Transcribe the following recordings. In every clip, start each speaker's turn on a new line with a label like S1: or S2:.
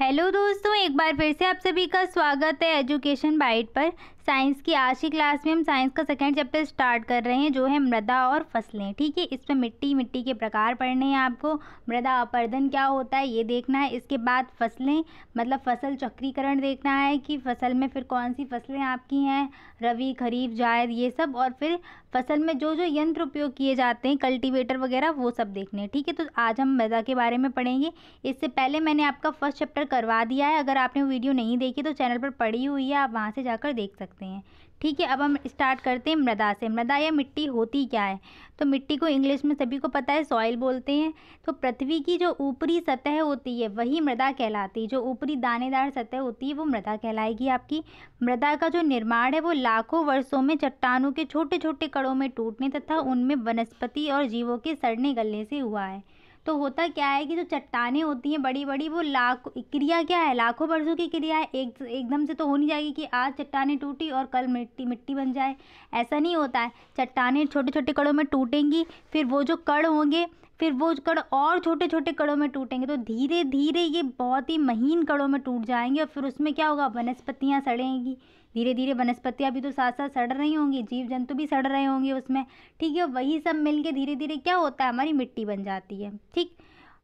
S1: Hello दोस्तों एक बार फिर से आप सभी का स्वागत है एजुकेशन बाइट पर साइंस की आज की क्लास में हम साइंस का सेकेंड चैप्टर स्टार्ट कर रहे हैं जो है मृदा और फसलें ठीक है इसमें मिट्टी मिट्टी के प्रकार पढ़ने हैं आपको मृदा अपर्दन क्या होता है ये देखना है इसके बाद फसलें मतलब फसल चक्रीकरण देखना है कि फसल में फिर कौन सी फसलें आपकी हैं रवि खरीफ जायद ये सब और फिर फसल में जो जो यंत्र उपयोग किए जाते हैं कल्टिवेटर वगैरह वो सब देखने ठीक है तो आज हम मृदा के बारे में पढ़ेंगे इससे पहले मैंने आपका फर्स्ट चैप्टर करवा दिया है अगर आपने वीडियो नहीं देखी तो चैनल पर पड़ी हुई है आप वहाँ से जाकर देख सकते सकते हैं ठीक है अब हम स्टार्ट करते हैं मृदा से मृदा या मिट्टी होती क्या है तो मिट्टी को इंग्लिश में सभी को पता है सॉइल बोलते हैं तो पृथ्वी की जो ऊपरी सतह होती है वही मृदा कहलाती है जो ऊपरी दानेदार सतह होती है वो मृदा कहलाएगी आपकी मृदा का जो निर्माण है वो लाखों वर्षों में चट्टानों के छोटे छोटे कड़ों में टूटने तथा उनमें वनस्पति और जीवों के सड़ने गलने से हुआ है तो होता क्या है कि जो चट्टानें होती हैं बड़ी बड़ी वो लाख क्रिया क्या है लाखों वर्षों की क्रिया है एक एकदम से तो हो नहीं जाएगी कि आज चट्टानें टूटी और कल मिट्टी मिट्टी बन जाए ऐसा नहीं होता है चट्टानें छोटे छोटे कड़ों में टूटेंगी फिर वो जो कड़ होंगे फिर वो कड़ और छोटे छोटे कड़ों में टूटेंगे तो धीरे धीरे ये बहुत ही महीन कड़ों में टूट जाएंगे और फिर उसमें क्या होगा वनस्पतियाँ सड़ेंगी धीरे धीरे वनस्पतियाँ भी तो साथ साथ सड़ रही होंगी जीव जंतु भी सड़ रहे होंगे उसमें ठीक है वही सब मिलके धीरे धीरे क्या होता है हमारी मिट्टी बन जाती है ठीक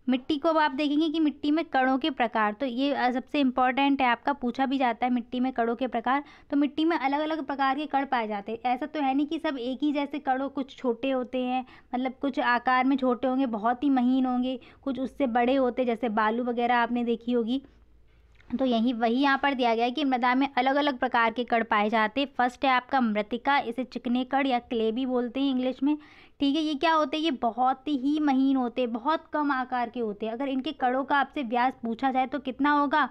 S1: मिट्टी को अब आप देखेंगे कि मिट्टी में कणों के प्रकार तो ये सबसे इम्पॉर्टेंट है आपका पूछा भी जाता है मिट्टी में कणों के प्रकार तो मिट्टी में अलग अलग प्रकार के कण पाए जाते हैं ऐसा तो है नहीं कि सब एक ही जैसे कणों कुछ छोटे होते हैं मतलब कुछ आकार में छोटे होंगे बहुत ही महीन होंगे कुछ उससे बड़े होते जैसे बालू वगैरह आपने देखी होगी तो यही वही यहाँ पर दिया गया है कि मृदा में अलग अलग प्रकार के कड़ पाए जाते हैं फर्स्ट है आपका मृतिका इसे चिकने कड़ या क्ले भी बोलते हैं इंग्लिश में ठीक है ये क्या होते हैं ये बहुत ही महीन होते हैं बहुत कम आकार के होते हैं अगर इनके कड़ों का आपसे व्यास पूछा जाए तो कितना होगा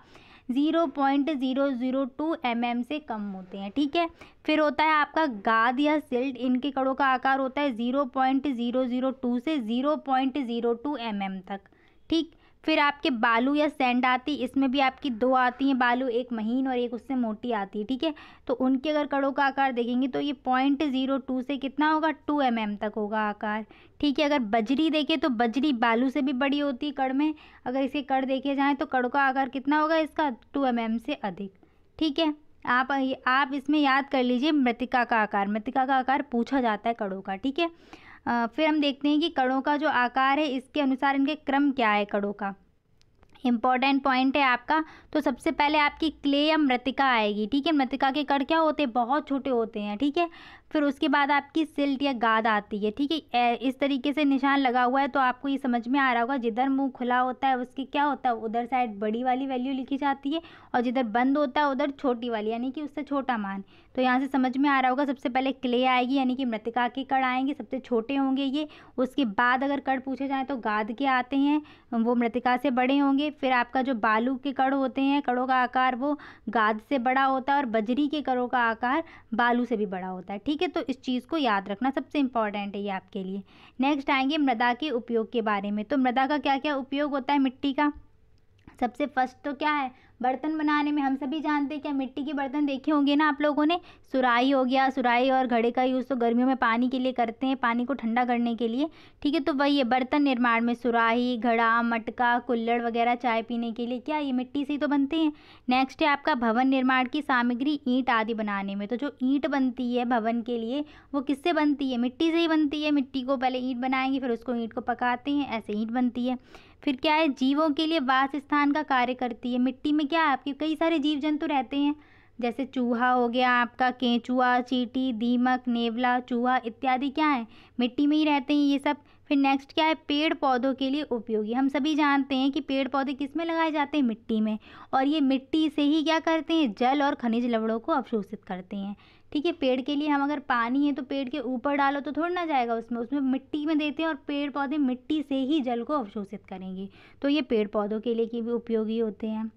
S1: zero point zero zero two M M से कम होते हैं ठीक है फिर होता है आपका गाद या सिल्ट इनके कड़ों का आकार होता है zero point zero zero two से zero point zero two M M तक ठीक फिर आपके बालू या सेंड आती इसमें भी आपकी दो आती हैं बालू एक महीन और एक उससे मोटी आती है ठीक है तो उनके अगर कड़ों का आकार देखेंगे तो ये पॉइंट ज़ीरो टू से कितना होगा टू एम mm तक होगा आकार ठीक है अगर बजरी देखें तो बजरी बालू से भी बड़ी होती है कड़ में अगर इसके कड़ देखे जाएँ तो कड़ों का आकार कितना होगा इसका टू एम mm से अधिक ठीक है आप आप इसमें याद कर लीजिए मृतिका का आकार मृतिका का आकार पूछा जाता है कड़ों का ठीक है फिर हम देखते हैं कि कड़ों का जो आकार है इसके अनुसार इनके क्रम क्या है कड़ों का इम्पॉर्टेंट पॉइंट है आपका तो सबसे पहले आपकी क्ले या मृतिका आएगी ठीक है मृतिका के कड़ क्या होते हैं बहुत छोटे होते हैं ठीक है फिर उसके बाद आपकी सिल्ट या गाद आती है ठीक है इस तरीके से निशान लगा हुआ है तो आपको ये समझ में आ रहा होगा जिधर मुंह खुला होता है उसके क्या होता है उधर साइड बड़ी वाली वैल्यू लिखी जाती है और जिधर बंद होता है उधर छोटी वाली यानी कि उससे छोटा मान तो यहाँ से समझ में आ रहा होगा सबसे पहले क्ले आएगी यानी कि मृतिका के कड़ आएंगे सबसे छोटे होंगे ये उसके बाद अगर कड़ पूछे जाएँ तो गाद के आते हैं वो मृतिका से बड़े होंगे फिर आपका जो बालू के कड़ होते हैं कड़ों का आकार वो गाद से बड़ा होता है और बजरी के कड़ों का आकार बालू से भी बड़ा होता है ठीक है है तो इस चीज़ को याद रखना सबसे इंपॉर्टेंट है ये आपके लिए नेक्स्ट आएंगे मृदा के उपयोग के बारे में तो मृदा का क्या क्या उपयोग होता है मिट्टी का सबसे फर्स्ट तो क्या है बर्तन बनाने में हम सभी जानते हैं क्या मिट्टी के बर्तन देखे होंगे ना आप लोगों ने सुराही हो गया सुराही और घड़े का यूज़ तो गर्मियों में पानी के लिए करते हैं पानी को ठंडा करने के लिए ठीक है तो वही है बर्तन निर्माण में सुराही घड़ा मटका कुल्लड़ वगैरह चाय पीने के लिए क्या ये मिट्टी से ही तो बनते हैं नेक्स्ट है आपका भवन निर्माण की सामग्री ईंट आदि बनाने में तो जो ईंट बनती है भवन के लिए वो किससे बनती है मिट्टी से ही बनती है मिट्टी को पहले ईंट बनाएंगे फिर उसको ईंट को पकाते हैं ऐसे ईंट बनती है फिर क्या है जीवों के लिए वास स्थान का कार्य करती है मिट्टी में क्या क्या आपके कई सारे जीव जंतु रहते हैं जैसे चूहा हो गया आपका केंचुआ चीटी दीमक नेवला चूहा इत्यादि क्या है मिट्टी में ही रहते हैं ये सब फिर नेक्स्ट क्या है पेड़ पौधों के लिए उपयोगी हम सभी जानते हैं कि पेड़ पौधे किस में लगाए जाते हैं मिट्टी में और ये मिट्टी से ही क्या करते हैं जल और खनिज लवड़ों को अवशोषित करते हैं ठीक है पेड़ के लिए हम अगर पानी है तो पेड़ के ऊपर डालो तो थोड़ा ना जाएगा उसमें उसमें मिट्टी में देते हैं और पेड़ पौधे मिट्टी से ही जल को अवशोषित करेंगे तो ये पेड़ पौधों के लिए की भी उपयोगी होते हैं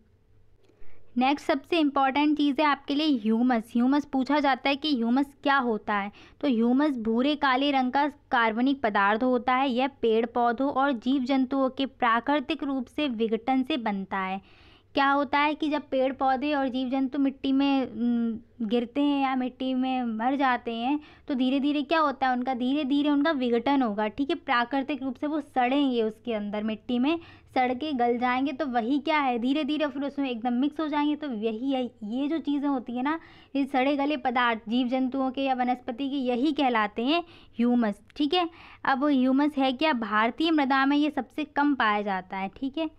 S1: नेक्स्ट सबसे इम्पॉर्टेंट चीज़ है आपके लिए ह्यूमस ह्यूमस पूछा जाता है कि ह्यूमस क्या होता है तो ह्यूमस भूरे काले रंग का कार्बनिक पदार्थ होता है यह पेड़ पौधों और जीव जंतुओं के प्राकृतिक रूप से विघटन से बनता है क्या होता है कि जब पेड़ पौधे और जीव जंतु मिट्टी में गिरते हैं या मिट्टी में मर जाते हैं तो धीरे धीरे क्या होता है उनका धीरे धीरे उनका विघटन होगा ठीक है प्राकृतिक रूप से वो सड़ेंगे उसके अंदर मिट्टी में सड़ के गल जाएंगे तो वही क्या है धीरे धीरे फिर उसमें एकदम मिक्स हो जाएंगे तो यही है ये जो चीज़ें होती है ना ये सड़े गले पदार्थ जीव जंतुओं के या वनस्पति के यही कहलाते हैं ह्यूमस ठीक है अब ह्यूमस है क्या भारतीय मृदा में ये सबसे कम पाया जाता है ठीक है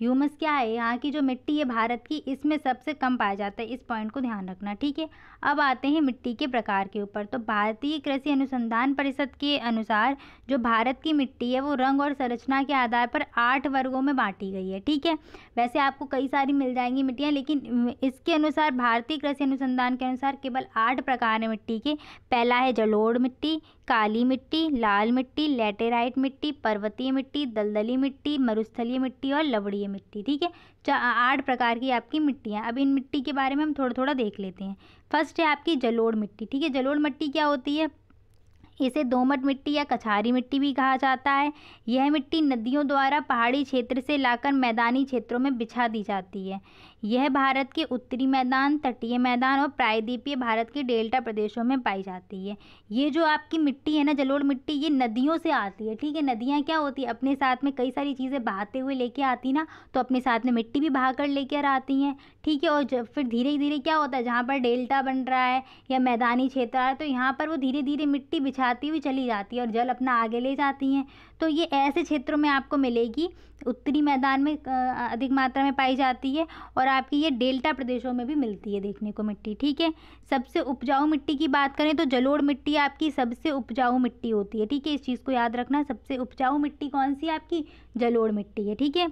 S1: ह्यूमस क्या है यहाँ की जो मिट्टी है भारत की इसमें सबसे कम पाया जाता है इस पॉइंट को ध्यान रखना ठीक है अब आते हैं मिट्टी के प्रकार के ऊपर तो भारतीय कृषि अनुसंधान परिषद के अनुसार जो भारत की मिट्टी है वो रंग और संरचना के आधार पर आठ वर्गों में बांटी गई है ठीक है वैसे आपको कई सारी मिल जाएंगी मिट्टियाँ लेकिन इसके अनुसार भारतीय कृषि अनुसंधान के अनुसार केवल आठ प्रकार है मिट्टी के पहला है जलोड़ मिट्टी काली मिट्टी लाल मिट्टी लेटेराइट मिट्टी पर्वतीय मिट्टी दलदली मिट्टी मरुस्थलीय मिट्टी और लवड़ीय है मिट्टी ठीक है आठ प्रकार की आपकी मिट्टियाँ अब इन मिट्टी के बारे में हम थोड़ा थोड़ा देख लेते हैं फर्स्ट है आपकी जलोड़ मिट्टी ठीक है जलोड़ मिट्टी क्या होती है इसे दोमट मिट्टी या कछारी मिट्टी भी कहा जाता है यह मिट्टी नदियों द्वारा पहाड़ी क्षेत्र से लाकर मैदानी क्षेत्रों में बिछा दी जाती है यह भारत के उत्तरी मैदान तटीय मैदान और प्रायद्वीपीय भारत के डेल्टा प्रदेशों में पाई जाती है ये जो आपकी मिट्टी है ना जलोढ़ मिट्टी ये नदियों से आती है ठीक है नदियाँ क्या होती है अपने साथ में कई सारी चीज़ें बहाते हुए लेके आती ना तो अपने साथ में मिट्टी भी बहा कर लेकर आती हैं ठीक है और फिर धीरे धीरे क्या होता है जहाँ पर डेल्टा बन रहा है या मैदानी क्षेत्र है तो यहाँ पर वो धीरे धीरे मिट्टी बिछाती हुई चली जाती है और जल अपना आगे ले जाती हैं तो ये ऐसे क्षेत्रों में आपको मिलेगी उत्तरी मैदान में अधिक मात्रा में पाई जाती है और आपकी ये डेल्टा प्रदेशों में भी मिलती है देखने को मिट्टी ठीक है सबसे उपजाऊ मिट्टी की बात करें तो जलोड़ मिट्टी आपकी सबसे उपजाऊ मिट्टी होती है ठीक है इस चीज़ को याद रखना सबसे उपजाऊ मिट्टी कौन सी आपकी जलोड़ मिट्टी है ठीक है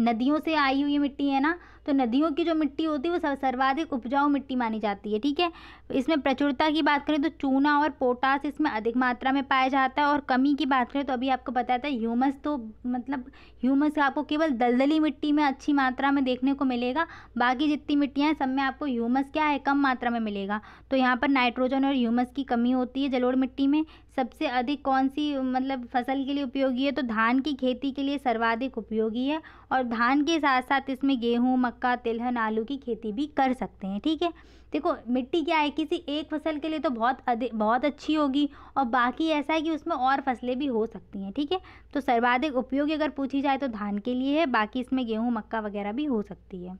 S1: नदियों से आई हुई मिट्टी है ना तो नदियों की जो मिट्टी होती है वो सर्वाधिक उपजाऊ मिट्टी मानी जाती है ठीक है इसमें प्रचुरता की बात करें तो चूना और पोटास इसमें अधिक मात्रा में पाया जाता है और कमी की बात करें तो अभी आपको बताया था ह्यूमस तो मतलब ह्यूमस आपको केवल दलदली मिट्टी में अच्छी मात्रा में देखने को मिलेगा बाकी जितनी मिट्टियाँ हैं सब में आपको ह्यूमस क्या है कम मात्रा में मिलेगा तो यहाँ पर नाइट्रोजन और ह्यूमस की कमी होती है जलोढ़ मिट्टी में सबसे अधिक कौन सी मतलब फसल के लिए उपयोगी है तो धान की खेती के लिए सर्वाधिक उपयोगी है और धान के साथ साथ इसमें गेहूँ मक्का तिलहन आलू की खेती भी कर सकते हैं ठीक है देखो मिट्टी क्या है किसी एक फसल के लिए तो बहुत बहुत अच्छी होगी और बाकी ऐसा है कि उसमें और फसलें भी हो सकती हैं ठीक है थीके? तो सर्वाधिक उपयोगी अगर पूछी जाए तो धान के लिए है बाकी इसमें गेहूँ मक्का वगैरह भी हो सकती है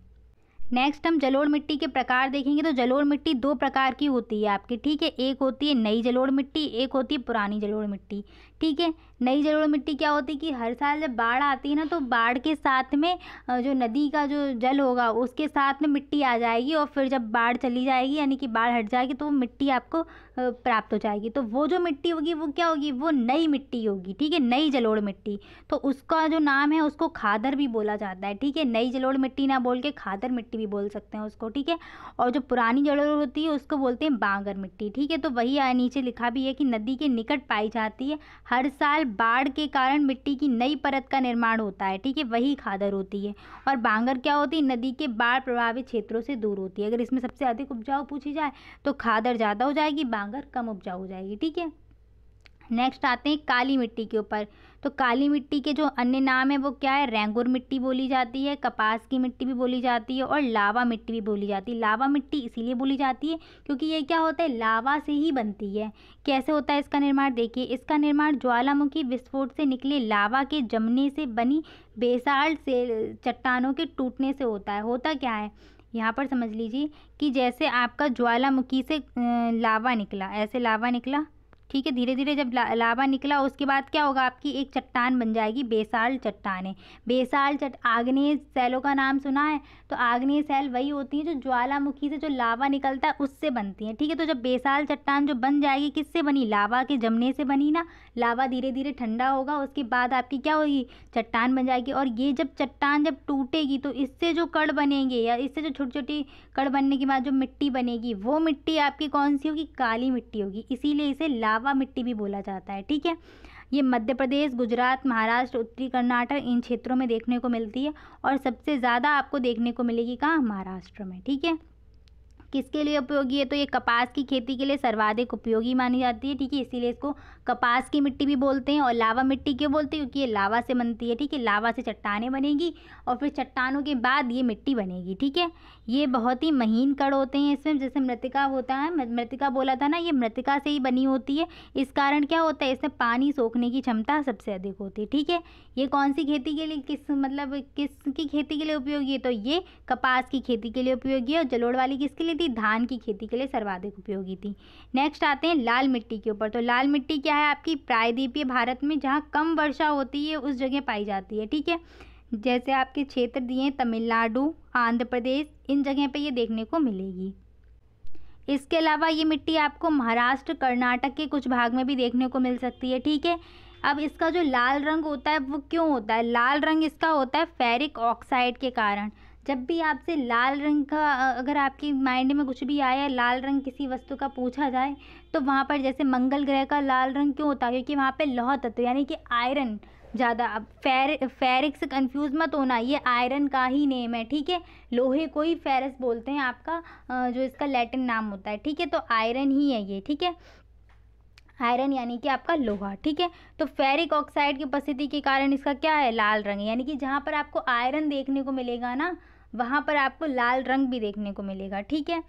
S1: नेक्स्ट हम जलोड़ मिट्टी के प्रकार देखेंगे तो जलोड़ मिट्टी दो प्रकार की होती है आपकी ठीक है एक होती है नई जलोड़ मिट्टी एक होती है पुरानी जलोड़ मिट्टी ठीक है नई जलोढ़ मिट्टी क्या होती है कि हर साल जब बाढ़ आती है ना तो बाढ़ के साथ में जो नदी का जो जल होगा उसके साथ में मिट्टी आ जाएगी और फिर जब बाढ़ चली जाएगी यानी कि बाढ़ हट जाएगी तो वो मिट्टी आपको प्राप्त हो जाएगी तो वो जो मिट्टी होगी वो क्या होगी वो नई मिट्टी होगी ठीक है नई जलोढ़ मिट्टी तो उसका जो नाम है उसको खादर भी बोला जाता है ठीक है नई जलोढ़ मिट्टी ना बोल के खादर मिट्टी भी बोल सकते हैं उसको ठीक है और जो पुरानी जलोढ़ होती है उसको बोलते हैं बांगर मिट्टी ठीक है तो वही नीचे लिखा भी है कि नदी के निकट पाई जाती है हर साल बाढ़ के कारण मिट्टी की नई परत का निर्माण होता है ठीक है वही खादर होती है और बांगर क्या होती है नदी के बाढ़ प्रभावित क्षेत्रों से दूर होती है अगर इसमें सबसे अधिक उपजाऊ पूछी जाए तो खादर ज़्यादा हो जाएगी बांगर कम उपजाऊ हो जाएगी ठीक है नेक्स्ट आते हैं काली मिट्टी के ऊपर तो काली मिट्टी के जो अन्य नाम है वो क्या है रेंगुर मिट्टी बोली जाती है कपास की मिट्टी भी बोली जाती है और लावा मिट्टी भी बोली जाती है लावा मिट्टी इसीलिए बोली जाती है क्योंकि ये क्या होता है लावा से ही बनती है कैसे होता है इसका निर्माण देखिए इसका निर्माण ज्वालामुखी विस्फोट से निकले लावा के जमने से बनी बेसाल से चट्टानों के टूटने से होता है होता क्या है यहाँ पर समझ लीजिए कि जैसे आपका ज्वालामुखी से लावा निकला ऐसे लावा निकला ठीक है धीरे धीरे जब ला, लावा निकला उसके बाद क्या होगा आपकी एक चट्टान बन जाएगी बेसाल चट्टान बेसाल चट आग्नेय सेलों का नाम सुना है तो आग्नेय सेल वही होती हैं जो ज्वालामुखी से जो लावा निकलता है उससे बनती हैं ठीक है तो जब बेसाल चट्टान जो बन जाएगी किससे बनी लावा के जमने से बनी ना लावा धीरे धीरे ठंडा होगा उसके बाद आपकी क्या होगी चट्टान बन जाएगी और ये जब चट्टान जब टूटेगी तो इससे जो कड़ बनेंगे या इससे जो छोटी छोटी कड़ बनने के बाद जो मिट्टी बनेगी वो मिट्टी आपकी कौन सी होगी काली मिट्टी होगी इसीलिए इसे लावा लावा मिट्टी भी बोला जाता है ठीक है ये मध्य प्रदेश गुजरात महाराष्ट्र उत्तरी कर्नाटक इन क्षेत्रों में देखने को मिलती है और सबसे ज़्यादा आपको देखने को मिलेगी कहाँ महाराष्ट्र में ठीक है किसके लिए उपयोगी है तो ये कपास की खेती के लिए सर्वाधिक उपयोगी मानी जाती है ठीक है इसीलिए इसको कपास की मिट्टी भी बोलते हैं और लावा मिट्टी क्यों बोलते हैं क्योंकि ये लावा से बनती है ठीक है लावा से चट्टाने बनेगी और फिर चट्टानों के बाद ये मिट्टी बनेगी ठीक है ये बहुत ही महीन कड़ होते हैं इसमें जैसे मृतिका होता है मृतिका बोला था ना ये मृतिका से ही बनी होती है इस कारण क्या होता है इसमें पानी सोखने की क्षमता सबसे अधिक होती है ठीक है ये कौन सी खेती के लिए किस मतलब किस की खेती के लिए उपयोगी है तो ये कपास की खेती के लिए उपयोगी है और जलोड़ वाली किसके लिए थी धान की खेती के लिए सर्वाधिक उपयोगी थी नेक्स्ट आते हैं लाल मिट्टी के ऊपर तो लाल मिट्टी क्या क्या है आपकी प्रायद्वीपीय भारत में जहाँ कम वर्षा होती है उस जगह पाई जाती है ठीक है जैसे आपके क्षेत्र दिए तमिलनाडु आंध्र प्रदेश इन जगह पे ये देखने को मिलेगी इसके अलावा ये मिट्टी आपको महाराष्ट्र कर्नाटक के कुछ भाग में भी देखने को मिल सकती है ठीक है अब इसका जो लाल रंग होता है वो क्यों होता है लाल रंग इसका होता है फेरिक ऑक्साइड के कारण जब भी आपसे लाल रंग का अगर आपकी माइंड में कुछ भी आया लाल रंग किसी वस्तु का पूछा जाए तो वहाँ पर जैसे मंगल ग्रह का लाल रंग क्यों होता है क्योंकि वहाँ पर लौह तत्व यानी कि आयरन ज़्यादा अब फेर फेरिक से कन्फ्यूज़ मत होना ये आयरन का ही नेम है ठीक है लोहे को ही फेरस बोलते हैं आपका जो इसका लैटिन नाम होता है ठीक है तो आयरन ही है ये ठीक है आयरन यानी कि आपका लोहा ठीक है तो फेरिक ऑक्साइड की उपस्थिति के कारण इसका क्या है लाल रंग यानी कि जहाँ पर आपको आयरन देखने को मिलेगा ना वहाँ पर आपको लाल रंग भी देखने को मिलेगा ठीक है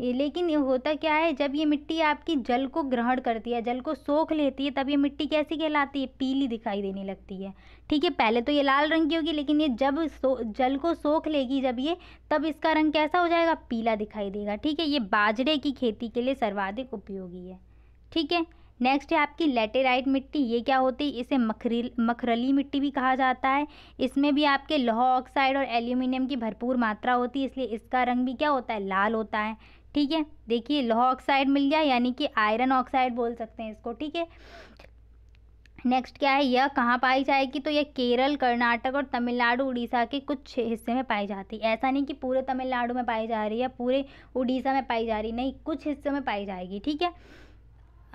S1: लेकिन ये होता क्या है जब ये मिट्टी आपकी जल को ग्रहण करती है जल को सोख लेती है तब ये मिट्टी कैसी कहलाती है पीली दिखाई देने लगती है ठीक है पहले तो ये लाल रंग की होगी लेकिन ये जब सो जल को सोख लेगी जब ये तब इसका रंग कैसा हो जाएगा पीला दिखाई देगा ठीक है ये बाजरे की खेती के लिए सर्वाधिक उपयोगी है ठीक है नेक्स्ट है आपकी लेटेराइट मिट्टी ये क्या होती है इसे मखरील मखरली मिट्टी भी कहा जाता है इसमें भी आपके लोह ऑक्साइड और एल्यूमिनियम की भरपूर मात्रा होती है इसलिए इसका रंग भी क्या होता है लाल होता है ठीक है देखिए लोह ऑक्साइड मिल गया यानी कि आयरन ऑक्साइड बोल सकते हैं इसको ठीक है नेक्स्ट क्या है यह कहाँ पाई जाएगी तो यह केरल कर्नाटक और तमिलनाडु उड़ीसा के कुछ हिस्से में पाई जाती है ऐसा नहीं कि पूरे तमिलनाडु में पाई जा रही है पूरे उड़ीसा में पाई जा रही नहीं कुछ हिस्सों में पाई जाएगी ठीक है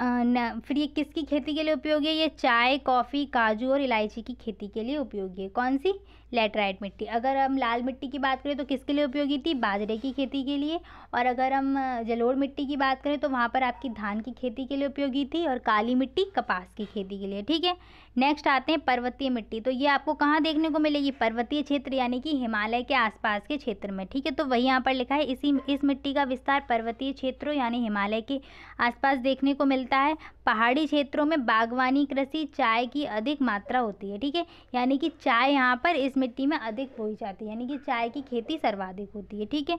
S1: न फिर ये किसकी खेती के लिए उपयोगी है ये चाय कॉफ़ी काजू और इलायची की खेती के लिए उपयोगी है कौन सी लेटराइट मिट्टी अगर हम लाल मिट्टी की बात करें तो किसके लिए उपयोगी थी बाजरे की खेती के लिए और अगर हम जलोड़ मिट्टी की बात करें तो वहाँ पर आपकी धान की खेती के लिए उपयोगी थी और काली मिट्टी कपास की खेती के लिए ठीक है नेक्स्ट आते हैं पर्वतीय मिट्टी तो ये आपको कहाँ देखने को मिलेगी पर्वतीय क्षेत्र यानी कि हिमालय के आसपास के क्षेत्र में ठीक है तो वही यहाँ पर लिखा है इसी इस मिट्टी का विस्तार पर्वतीय क्षेत्रों यानी हिमालय के आसपास देखने को मिलता है पहाड़ी क्षेत्रों में बागवानी कृषि चाय की अधिक मात्रा होती है ठीक है यानी कि चाय यहाँ पर इस मिट्टी में अधिक बोई जाती है यानी कि चाय की खेती सर्वाधिक होती है ठीक है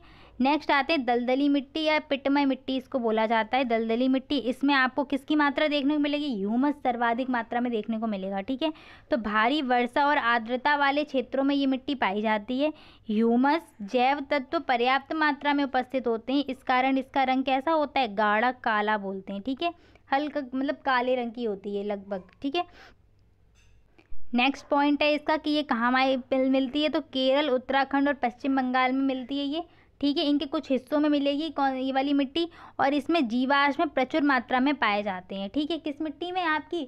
S1: नेक्स्ट आते हैं दलदली मिट्टी या पिटमय मिट्टी इसको बोला जाता है दलदली मिट्टी इसमें आपको किसकी मात्रा देखने को मिलेगी ह्यूमस सर्वाधिक मात्रा में देखने को मिलेगा ठीक है तो भारी वर्षा और आर्द्रता वाले क्षेत्रों में ये मिट्टी पाई जाती है ह्यूमस जैव तत्व पर्याप्त मात्रा में उपस्थित होते हैं इस कारण इसका रंग कैसा होता है गाढ़ा काला बोलते हैं ठीक है हल्का मतलब काले रंग की होती है लगभग ठीक है नेक्स्ट पॉइंट है इसका कि ये कहाँ मिलती है तो केरल उत्तराखंड और पश्चिम बंगाल में मिलती है ये ठीक है इनके कुछ हिस्सों में मिलेगी कौन ये वाली मिट्टी और इसमें जीवाश्म प्रचुर मात्रा में पाए जाते हैं ठीक है किस मिट्टी में आपकी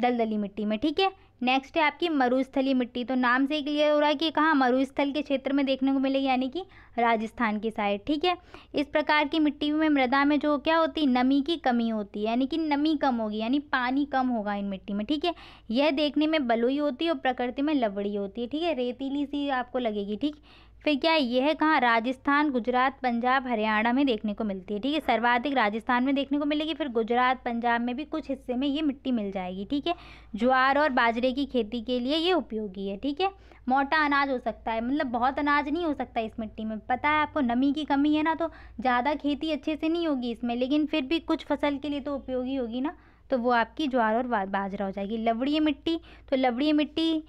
S1: दलदली मिट्टी में ठीक है नेक्स्ट है आपकी मरुस्थली मिट्टी तो नाम से ही क्लियर हो रहा है कि कहाँ मरुस्थल के क्षेत्र में देखने को मिलेगी यानी कि राजस्थान की साइड ठीक है इस प्रकार की मिट्टी में मृदा में जो क्या होती है नमी की कमी होती है यानी कि नमी कम होगी यानी पानी कम होगा इन मिट्टी में ठीक है यह देखने में बलुई होती है और प्रकृति में लवड़ी होती है ठीक है रेतीली सी आपको लगेगी ठीक फिर क्या यह कहाँ राजस्थान गुजरात पंजाब हरियाणा में देखने को मिलती है ठीक है सर्वाधिक राजस्थान में देखने को मिलेगी फिर गुजरात पंजाब में भी कुछ हिस्से में ये मिट्टी मिल जाएगी ठीक है ज्वार और बाजरे की खेती के लिए ये उपयोगी है ठीक है मोटा अनाज हो सकता है मतलब बहुत अनाज नहीं हो सकता इस मिट्टी में पता है आपको नमी की कमी है ना तो ज़्यादा खेती अच्छे से नहीं होगी इसमें लेकिन फिर भी कुछ फसल के लिए तो उपयोगी होगी ना तो वो आपकी ज्वार और बाजरा हो जाएगी लवड़ीय मिट्टी तो लवड़ीय मिट्टी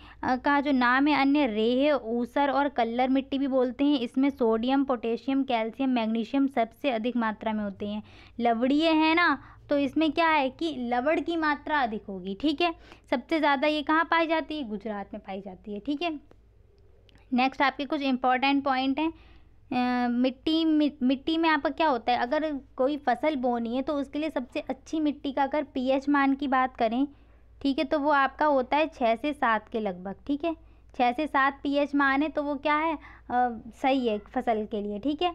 S1: का जो नाम है अन्य रेह ऊसर और कल्लर मिट्टी भी बोलते हैं इसमें सोडियम पोटेशियम कैल्शियम मैग्नीशियम सबसे अधिक मात्रा में होते हैं लवड़ीय है ना तो इसमें क्या है कि लवड़ की मात्रा अधिक होगी ठीक है सबसे ज़्यादा ये कहाँ पाई जाती है गुजरात में पाई जाती है ठीक है नेक्स्ट आपके कुछ इंपॉर्टेंट पॉइंट हैं मिट्टी मिट्टी में आपका क्या होता है अगर कोई फसल बोनी है तो उसके लिए सबसे अच्छी मिट्टी का अगर पीएच मान की बात करें ठीक है तो वो आपका होता है छः से सात के लगभग ठीक है छः से सात पीएच मान है तो वो क्या है आ, सही है फसल के लिए ठीक है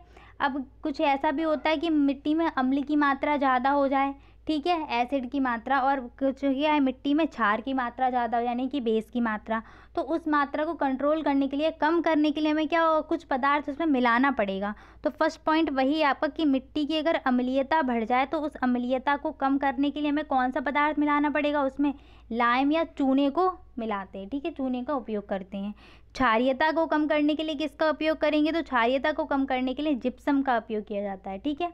S1: अब कुछ ऐसा भी होता है कि मिट्टी में अम्ल की मात्रा ज़्यादा हो जाए ठीक है एसिड की मात्रा और कुछ क्या है मिट्टी में छार की मात्रा ज़्यादा हो यानी कि बेस की मात्रा तो उस मात्रा को कंट्रोल करने के लिए कम करने के लिए हमें क्या कुछ पदार्थ उसमें मिलाना पड़ेगा तो फर्स्ट पॉइंट वही आपका कि मिट्टी की अगर अम्लीयता बढ़ जाए तो उस अम्लीयता को कम करने के लिए हमें कौन सा पदार्थ मिलाना पड़ेगा उसमें लाइम या चूने को मिलाते हैं ठीक है चूने का उपयोग करते हैं क्षारियता को कम करने के लिए किसका उपयोग करेंगे तो क्षारियता को कम करने के लिए जिप्सम का उपयोग किया जाता है ठीक है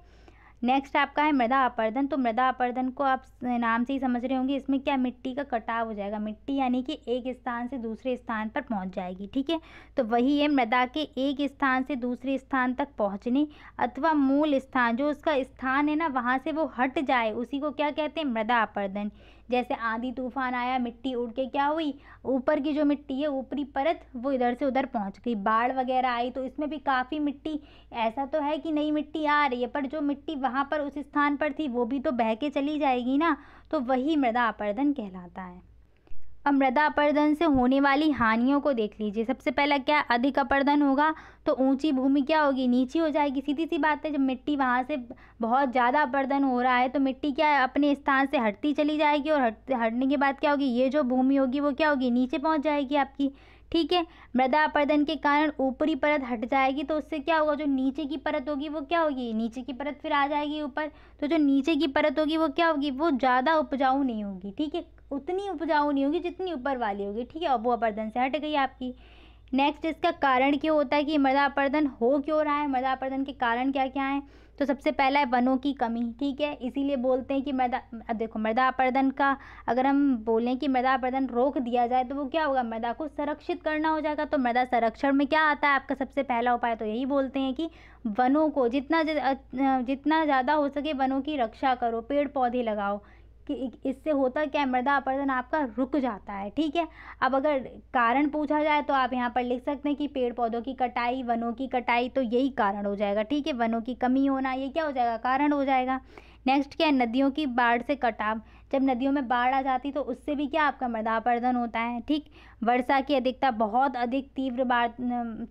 S1: नेक्स्ट आपका है मृदा अपर्दन तो मृदा अपर्दन को आप नाम से ही समझ रहे होंगे इसमें क्या मिट्टी का कटाव हो जाएगा मिट्टी यानी कि एक स्थान से दूसरे स्थान पर पहुंच जाएगी ठीक है तो वही है मृदा के एक स्थान से दूसरे स्थान तक पहुंचने अथवा मूल स्थान जो उसका स्थान है ना वहाँ से वो हट जाए उसी को क्या कहते हैं मृदा अपर्दन जैसे आंधी तूफान आया मिट्टी उड़ के क्या हुई ऊपर की जो मिट्टी है ऊपरी परत वो इधर से उधर पहुंच गई बाढ़ वगैरह आई तो इसमें भी काफ़ी मिट्टी ऐसा तो है कि नई मिट्टी आ रही है पर जो मिट्टी वहाँ पर उस स्थान पर थी वो भी तो बह के चली जाएगी ना तो वही मृदा अपर्दन कहलाता है अब मृदा अपर्दन से होने वाली हानियों को देख लीजिए सबसे पहला क्या अधिक अपर्दन होगा तो ऊंची भूमि क्या होगी नीची हो जाएगी सीधी सी बात है जब मिट्टी वहाँ से बहुत ज़्यादा अपर्दन हो रहा है तो मिट्टी क्या है अपने स्थान से हटती चली जाएगी और हट हटने के बाद क्या होगी ये जो भूमि होगी वो क्या होगी नीचे पहुँच जाएगी आपकी ठीक है मृदा अपरदन के कारण ऊपरी परत हट जाएगी तो उससे क्या होगा जो नीचे की परत होगी वो क्या होगी नीचे की परत फिर आ जाएगी ऊपर तो जो नीचे की परत होगी वो क्या होगी वो ज़्यादा उपजाऊ नहीं होगी ठीक है उतनी उपजाऊ नहीं होगी जितनी ऊपर वाली होगी ठीक है अब वो अपर्दन से हट गई आपकी नेक्स्ट इसका कारण क्यों होता है कि मृदा अपर्दन हो क्यों रहा है मृदा अपर्दन के कारण क्या क्या हैं तो सबसे पहला है वनों की कमी ठीक है इसीलिए बोलते हैं कि मृदा अब देखो मृदा अपर्दन का अगर हम बोलें कि मृदा अपर्दन रोक दिया जाए तो वो क्या होगा मृदा को संरक्षित करना हो जाएगा तो मृदा संरक्षण में क्या आता है आपका सबसे पहला उपाय तो यही बोलते हैं कि वनों को जितना जितना ज़्यादा हो सके वनों की रक्षा करो पेड़ पौधे लगाओ कि इससे होता क्या है मृदा अपरदन आपका रुक जाता है ठीक है अब अगर कारण पूछा जाए तो आप यहाँ पर लिख सकते हैं कि पेड़ पौधों की कटाई वनों की कटाई तो यही कारण हो जाएगा ठीक है वनों की कमी होना ये क्या हो जाएगा कारण हो जाएगा नेक्स्ट क्या है नदियों की बाढ़ से कटाव जब नदियों में बाढ़ आ जाती तो उससे भी क्या आपका मृदा अपरदन होता है ठीक वर्षा की अधिकता बहुत अधिक तीव्र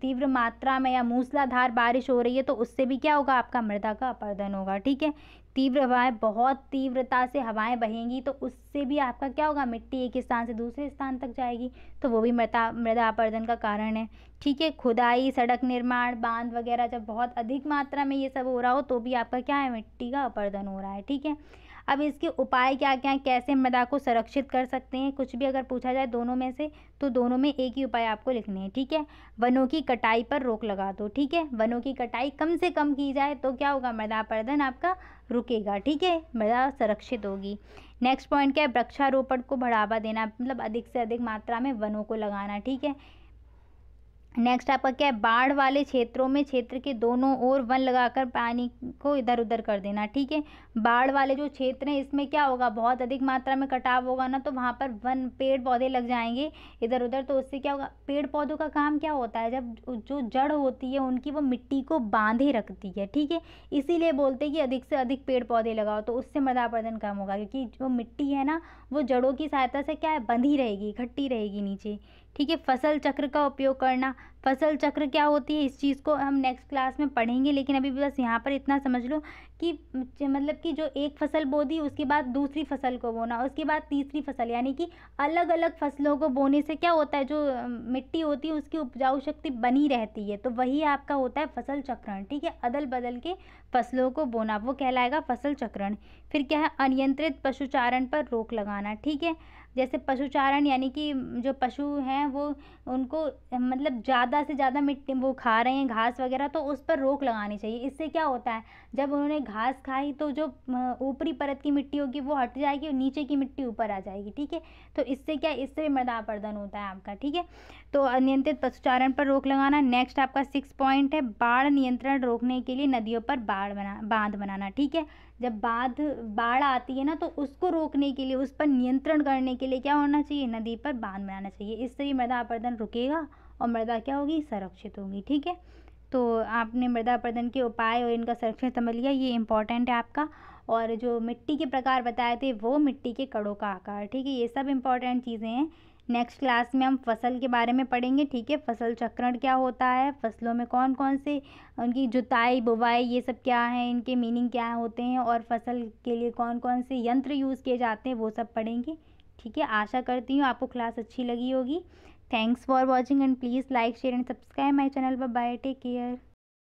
S1: तीव्र मात्रा में या मूसलाधार बारिश हो रही है तो उससे भी क्या होगा आपका मृदा का अपरदन होगा ठीक है तीव्र हवाएं बहुत तीव्रता से हवाएं बहेंगी तो उससे भी आपका क्या होगा मिट्टी एक स्थान से दूसरे स्थान तक जाएगी तो वो भी मृदा मृदा अपरदन का कारण है ठीक है खुदाई सड़क निर्माण बांध वगैरह जब बहुत अधिक मात्रा में ये सब हो रहा हो तो भी आपका क्या है मिट्टी का अपर्दन हो रहा है ठीक है अब इसके उपाय क्या क्या कैसे मृदा को संरक्षित कर सकते हैं कुछ भी अगर पूछा जाए दोनों में से तो दोनों में एक ही उपाय आपको लिखने हैं ठीक है वनों की कटाई पर रोक लगा दो ठीक है वनों की कटाई कम से कम की जाए तो क्या होगा मृदा प्रदन आपका रुकेगा ठीक है मृदा संरक्षित होगी नेक्स्ट पॉइंट क्या है वृक्षारोपण को बढ़ावा देना मतलब अधिक से अधिक मात्रा में वनों को लगाना ठीक है नेक्स्ट आपका क्या है बाढ़ वाले क्षेत्रों में क्षेत्र के दोनों ओर वन लगाकर पानी को इधर उधर कर देना ठीक है बाढ़ वाले जो क्षेत्र हैं इसमें क्या होगा बहुत अधिक मात्रा में कटाव होगा ना तो वहाँ पर वन पेड़ पौधे लग जाएंगे इधर उधर तो उससे क्या होगा पेड़ पौधों का काम क्या होता है जब जो जड़ होती है उनकी वो मिट्टी को बांधे रखती है ठीक है इसीलिए बोलते हैं कि अधिक से अधिक पेड़ पौधे लगाओ तो उससे मृदा प्रदन कम होगा क्योंकि जो मिट्टी है ना वो जड़ों की सहायता से क्या है बंधी रहेगी इकट्ठी रहेगी नीचे ठीक है फसल चक्र का उपयोग करना फसल चक्र क्या होती है इस चीज़ को हम नेक्स्ट क्लास में पढ़ेंगे लेकिन अभी बस यहाँ पर इतना समझ लो कि मतलब कि जो एक फसल बो दी उसके बाद दूसरी फसल को बोना उसके बाद तीसरी फसल यानी कि अलग अलग फसलों को बोने से क्या होता है जो मिट्टी होती है उसकी उपजाऊ शक्ति बनी रहती है तो वही आपका होता है फसल चक्रण ठीक है अदल बदल के फसलों को बोना वो कहलाएगा फसल चक्रण फिर क्या है अनियंत्रित पशुचारण पर रोक लगाना ठीक है जैसे पशुचारण यानी कि जो पशु हैं वो उनको मतलब ज़्यादा से ज़्यादा मिट्टी वो खा रहे हैं घास वगैरह तो उस पर रोक लगानी चाहिए इससे क्या होता है जब उन्होंने घास खाई तो जो ऊपरी परत की मिट्टी होगी वो हट जाएगी और नीचे की मिट्टी ऊपर आ जाएगी ठीक है तो इससे क्या इससे मृदा अपर्दन होता है आपका ठीक है तो अनियंत्रित पशुचारण पर रोक लगाना नेक्स्ट आपका सिक्स पॉइंट है बाढ़ नियंत्रण रोकने के लिए नदियों पर बाढ़ बना बांध बनाना ठीक है जब बाध बाढ़ आती है ना तो उसको रोकने के लिए उस पर नियंत्रण करने के लिए क्या होना चाहिए नदी पर बांध बनाना चाहिए इससे ही मृदा अपर्दन रुकेगा और मृदा क्या होगी संरक्षित होगी ठीक है तो आपने मृदा अपर्दन के उपाय और इनका संरक्षण समझ लिया ये इंपॉर्टेंट है आपका और जो मिट्टी के प्रकार बताए थे वो मिट्टी के कड़ों का आकार ठीक है ये सब इम्पॉर्टेंट चीज़ें हैं नेक्स्ट क्लास में हम फसल के बारे में पढ़ेंगे ठीक है फसल चक्रण क्या होता है फसलों में कौन कौन से उनकी जुताई बुवाई ये सब क्या है इनके मीनिंग क्या होते हैं और फसल के लिए कौन कौन से यंत्र यूज़ किए जाते हैं वो सब पढ़ेंगे ठीक है आशा करती हूँ आपको क्लास अच्छी लगी होगी thanks for watching and please like share and subscribe my channel पर बाय टेक केयर